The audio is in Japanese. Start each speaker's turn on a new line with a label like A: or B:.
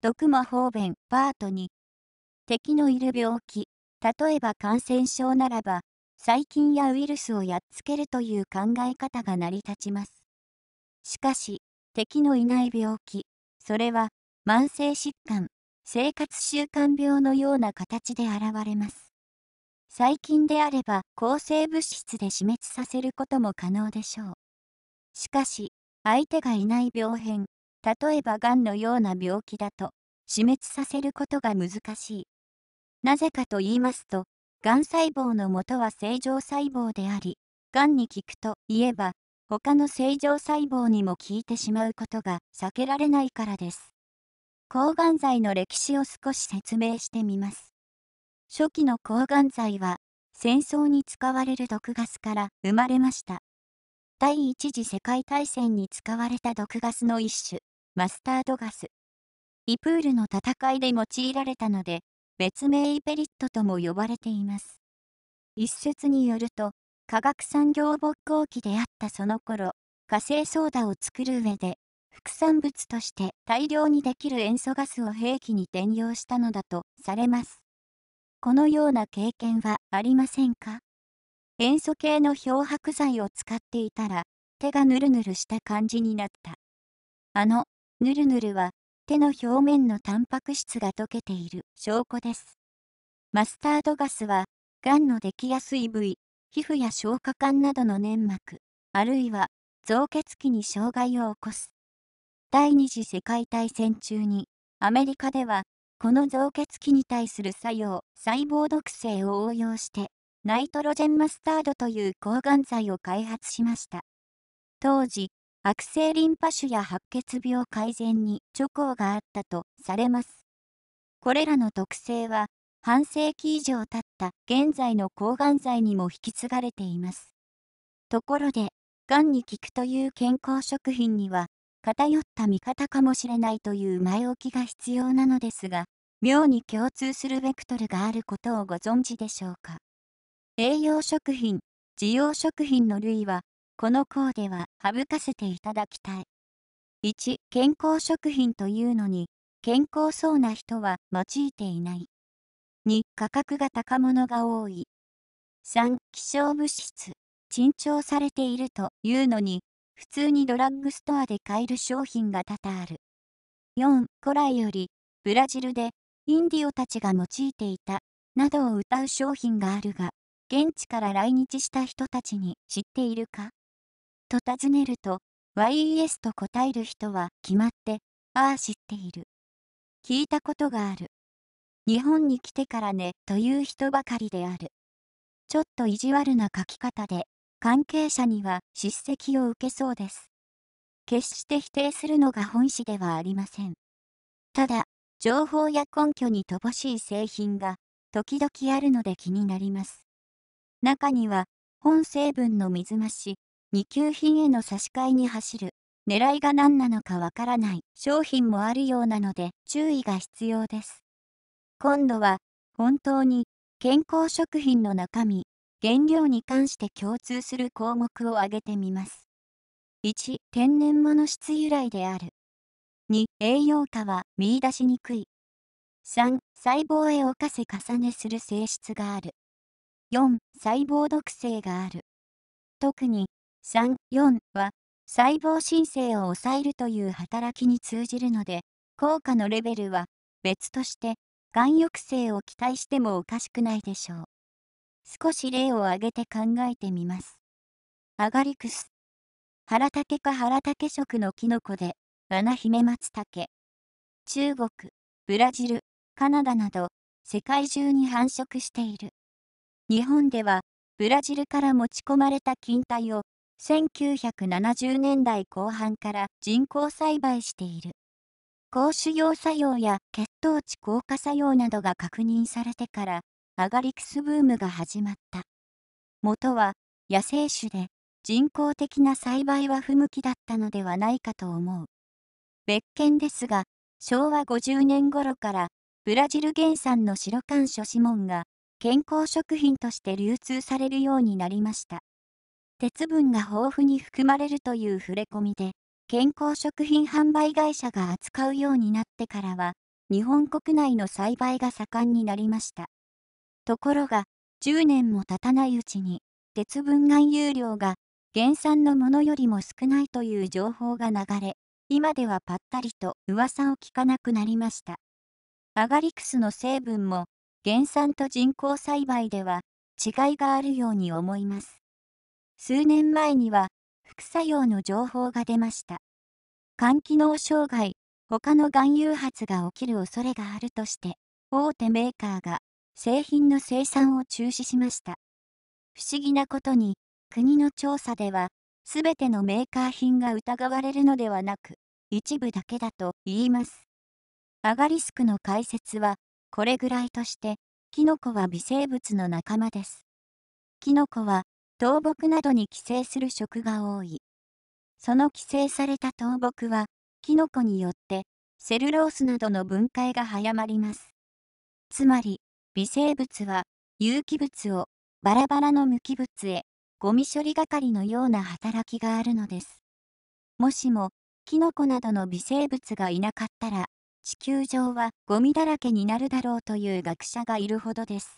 A: 毒魔方便、パート2。敵のいる病気、例えば感染症ならば、細菌やウイルスをやっつけるという考え方が成り立ちます。しかし、敵のいない病気、それは、慢性疾患、生活習慣病のような形で現れます。細菌であれば抗生物質で死滅させることも可能でしょう。しかし、相手がいない病変、例えばがんのような病気だと死滅させることが難しい。なぜかと言いますと、がん細胞の元は正常細胞であり、がんに効くといえば、他の正常細胞にも効いてしまうことが避けられないからです。抗がん剤の歴史を少し説明してみます。初期の抗がん剤は、戦争に使われる毒ガスから生まれました。第一次世界大戦に使われた毒ガスの一種、マスタードガス。イプールの戦いで用いられたので、別名イペリットとも呼ばれています。一説によると、化学産業勃興期であったその頃、火星ソーダを作る上で、副産物として大量にできる塩素ガスを兵器に転用したのだとされます。このような経験はありませんか塩素系の漂白剤を使っていたら、手がぬるぬるした感じになった。あの、ヌルヌルは手の表面のタンパク質が溶けている証拠です。マスタードガスは、がんのできやすい部位、皮膚や消化管などの粘膜、あるいは造血器に障害を起こす。第二次世界大戦中に、アメリカでは、この造血器に対する作用、細胞毒性を応用して、ナイトロジェンマスタードという抗がん剤を開発しました。当時、悪性リンパ腫や白血病改善に著行があったとされます。これらの特性は、半世紀以上経った現在の抗がん剤にも引き継がれています。ところで、がんに効くという健康食品には、偏った見方かもしれないという前置きが必要なのですが、妙に共通するベクトルがあることをご存知でしょうか。栄養食品、滋養食品の類は、この項では省かせていただきたい。1、健康食品というのに、健康そうな人は用いていない。2、価格が高物が多い。3、希少物質、珍重されているというのに、普通にドラッグストアで買える商品が多々ある。4、古来より、ブラジルで、インディオたちが用いていた、などを歌う商品があるが、現地から来日した人たちに知っているかと尋ねると、YES と答える人は決まって、ああ知っている。聞いたことがある。日本に来てからねという人ばかりである。ちょっと意地悪な書き方で、関係者には叱責を受けそうです。決して否定するのが本意ではありません。ただ、情報や根拠に乏しい製品が時々あるので気になります。中には、本成分の水増し、2級品への差し替えに走る。狙いが何なのかわからない商品もあるようなので注意が必要です。今度は本当に健康食品の中身、原料に関して共通する項目を挙げてみます。1、天然物質由来である。2、栄養価は見出しにくい。3、細胞へおかせ重ねする性質がある。4、細胞毒性がある。特に3、4は、細胞申請を抑えるという働きに通じるので、効果のレベルは別として、がん抑制を期待してもおかしくないでしょう。少し例を挙げて考えてみます。アガリクス。原竹か原竹色のキノコで、マ姫松茸。中国、ブラジル、カナダなど、世界中に繁殖している。日本では、ブラジルから持ち込まれた菌体を1970年代後半から人工栽培している。高腫瘍作用や血糖値硬化作用などが確認されてから、アガリクスブームが始まった。元は野生種で人工的な栽培は不向きだったのではないかと思う。別件ですが、昭和50年頃からブラジル原産の白缶諸指紋が健康食品として流通されるようになりました。鉄分が豊富に含まれるという触れ込みで、健康食品販売会社が扱うようになってからは、日本国内の栽培が盛んになりました。ところが、10年も経たないうちに、鉄分含有量が原産のものよりも少ないという情報が流れ、今ではぱったりと噂を聞かなくなりました。アガリクスの成分も、原産と人工栽培では違いがあるように思います。数年前には副作用の情報が出ました。肝機能障害、他のがん誘発が起きる恐れがあるとして、大手メーカーが製品の生産を中止しました。不思議なことに、国の調査では、すべてのメーカー品が疑われるのではなく、一部だけだと言います。アガリスクの解説は、これぐらいとして、キノコは微生物の仲間です。キノコは倒木などに寄生する食が多い。その寄生された倒木は、キノコによってセルロースなどの分解が早まります。つまり、微生物は有機物をバラバラの無機物へゴミ処理係のような働きがあるのです。もしも、キノコなどの微生物がいなかったら、地球上はゴミだらけになるだろうという学者がいるほどです。